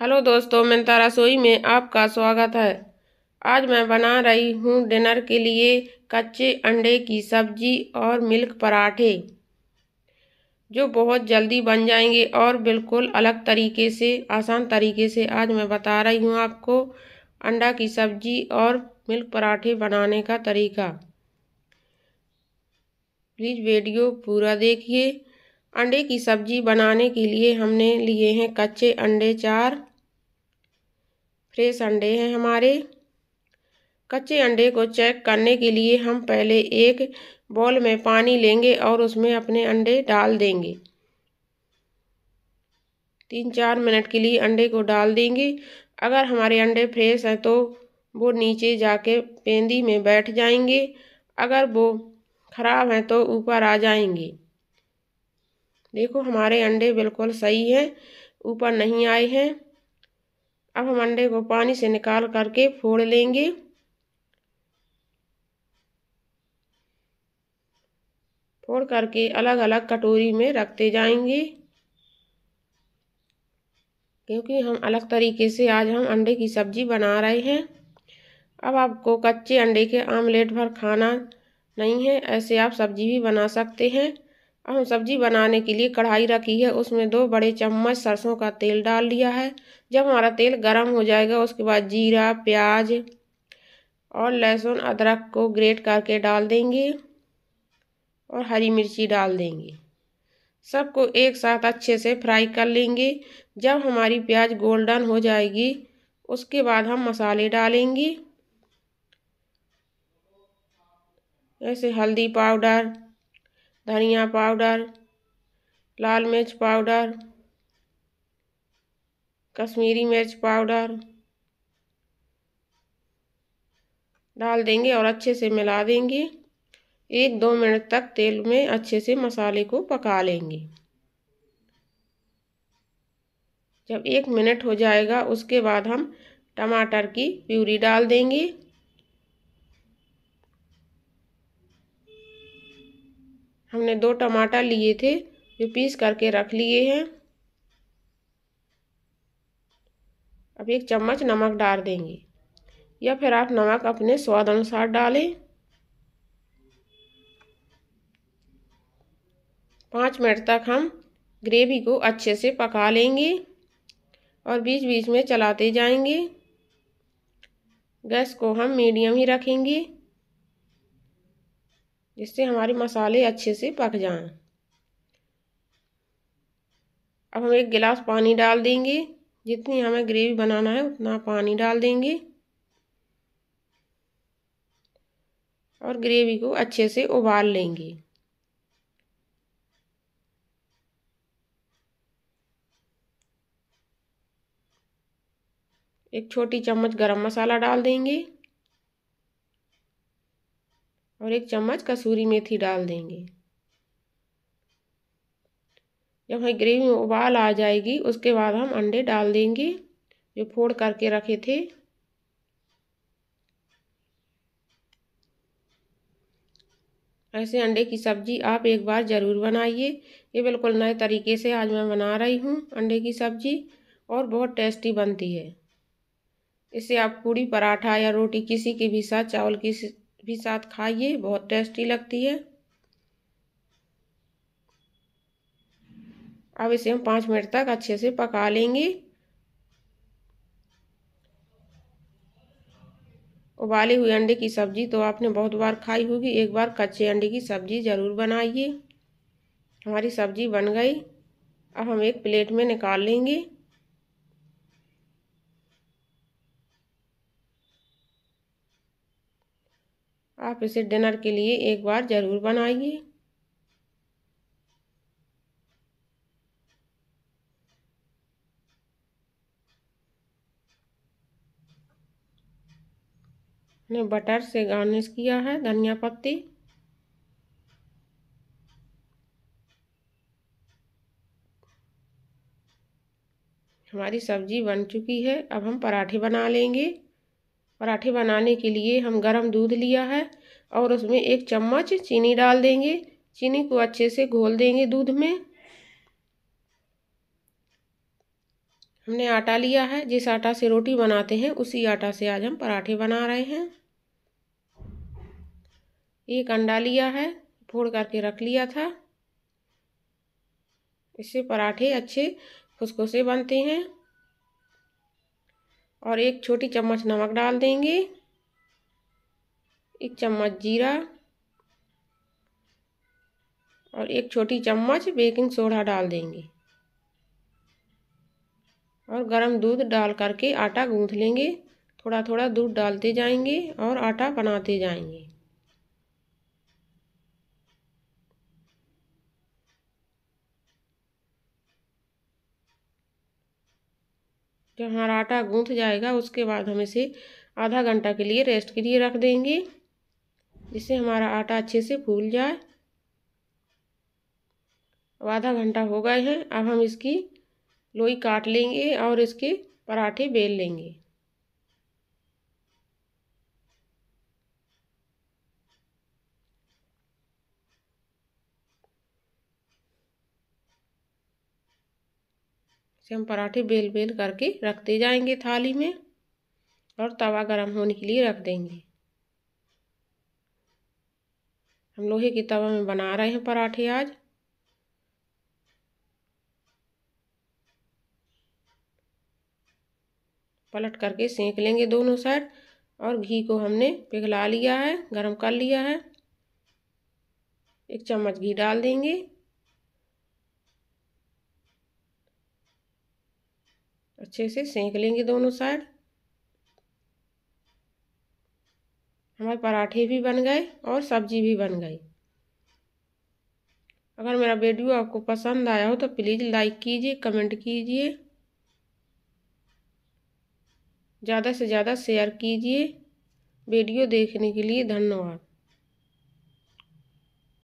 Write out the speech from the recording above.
Hello दोस्तों मिनता रसोई में आपका स्वागत है आज मैं बना रही हूँ डिनर के लिए कच्चे अंडे की सब्जी और मिल्क पराठे जो बहुत जल्दी बन जाएंगे और बिल्कुल अलग तरीके से आसान तरीके से आज मैं बता रही हूँ आपको अंडा की सब्जी और मिल्क पराठे बनाने का तरीका प्लीज़ वीडियो पूरा देखिए अंडे की सब्जी बनाने के लिए हमने लिए हैं कच्चे अंडे चार फ्रेश अंडे हैं हमारे कच्चे अंडे को चेक करने के लिए हम पहले एक बॉल में पानी लेंगे और उसमें अपने अंडे डाल देंगे तीन चार मिनट के लिए अंडे को डाल देंगे अगर हमारे अंडे फ्रेश हैं तो वो नीचे जाके पेंदी में बैठ जाएंगे अगर वो ख़राब हैं तो ऊपर आ जाएंगे देखो हमारे अंडे बिल्कुल सही हैं ऊपर नहीं आए हैं अब हम अंडे को पानी से निकाल करके फोड़ लेंगे फोड़ करके अलग अलग कटोरी में रखते जाएंगे क्योंकि हम अलग तरीके से आज हम अंडे की सब्जी बना रहे हैं अब आपको कच्चे अंडे के आमलेट भर खाना नहीं है ऐसे आप सब्जी भी बना सकते हैं हम सब्जी बनाने के लिए कढ़ाई रखी है उसमें दो बड़े चम्मच सरसों का तेल डाल लिया है जब हमारा तेल गर्म हो जाएगा उसके बाद जीरा प्याज और लहसुन अदरक को ग्रेट करके डाल देंगे और हरी मिर्ची डाल देंगे सबको एक साथ अच्छे से फ्राई कर लेंगे जब हमारी प्याज गोल्डन हो जाएगी उसके बाद हम मसाले डालेंगे जैसे हल्दी पाउडर धनिया पाउडर लाल मिर्च पाउडर कश्मीरी मिर्च पाउडर डाल देंगे और अच्छे से मिला देंगे एक दो मिनट तक तेल में अच्छे से मसाले को पका लेंगे जब एक मिनट हो जाएगा उसके बाद हम टमाटर की प्यूरी डाल देंगे हमने दो टमाटर लिए थे जो पीस करके रख लिए हैं अब एक चम्मच नमक डाल देंगे या फिर आप नमक अपने स्वाद अनुसार डालें पाँच मिनट तक हम ग्रेवी को अच्छे से पका लेंगे और बीच बीच में चलाते जाएंगे गैस को हम मीडियम ही रखेंगे जिससे हमारे मसाले अच्छे से पक जाएं। अब हम एक गिलास पानी डाल देंगे जितनी हमें ग्रेवी बनाना है उतना पानी डाल देंगे और ग्रेवी को अच्छे से उबाल लेंगे एक छोटी चम्मच गरम मसाला डाल देंगे और एक चम्मच कसूरी मेथी डाल देंगे जब हमारी ग्रेवी में उबाल आ जाएगी उसके बाद हम अंडे डाल देंगे जो फोड़ करके रखे थे ऐसे अंडे की सब्ज़ी आप एक बार ज़रूर बनाइए ये बिल्कुल नए तरीके से आज मैं बना रही हूँ अंडे की सब्ज़ी और बहुत टेस्टी बनती है इसे आप पूड़ी पराठा या रोटी किसी के भी साथ चावल की भी साथ खाइए बहुत टेस्टी लगती है अब इसे हम पाँच मिनट तक अच्छे से पका लेंगे उबाले हुए अंडे की सब्ज़ी तो आपने बहुत बार खाई होगी एक बार कच्चे अंडे की सब्ज़ी ज़रूर बनाइए हमारी सब्ज़ी बन गई अब हम एक प्लेट में निकाल लेंगे आप इसे डिनर के लिए एक बार ज़रूर बनाइए ने बटर से गार्निश किया है धनिया पत्ती हमारी सब्जी बन चुकी है अब हम पराठे बना लेंगे पराठे बनाने के लिए हम गरम दूध लिया है और उसमें एक चम्मच चीनी डाल देंगे चीनी को अच्छे से घोल देंगे दूध में हमने आटा लिया है जिस आटा से रोटी बनाते हैं उसी आटा से आज हम पराठे बना रहे हैं एक अंडा लिया है फोड़ करके रख लिया था इससे पराठे अच्छे खुशखुशे बनते हैं और एक छोटी चम्मच नमक डाल देंगे एक चम्मच जीरा और एक छोटी चम्मच बेकिंग सोडा डाल देंगे और गरम दूध डाल करके आटा गूंथ लेंगे थोड़ा थोड़ा दूध डालते जाएंगे और आटा बनाते जाएंगे जब हमारा आटा गूँथ जाएगा उसके बाद हम इसे आधा घंटा के लिए रेस्ट के लिए रख देंगे जिससे हमारा आटा अच्छे से फूल जाए अब आधा घंटा हो गए हैं अब हम इसकी लोई काट लेंगे और इसके पराठे बेल लेंगे से हम पराठे बेल बेल करके रखते जाएंगे थाली में और तवा गरम होने के लिए रख देंगे हम लोहे की तवा में बना रहे हैं पराठे आज पलट करके सेंक लेंगे दोनों साइड और घी को हमने पिघला लिया है गरम कर लिया है एक चम्मच घी डाल देंगे अच्छे से सेंक लेंगे दोनों साइड हमारे पराठे भी बन गए और सब्जी भी बन गई अगर मेरा वीडियो आपको पसंद आया हो तो प्लीज़ लाइक कीजिए कमेंट कीजिए ज़्यादा से ज़्यादा शेयर कीजिए वीडियो देखने के लिए धन्यवाद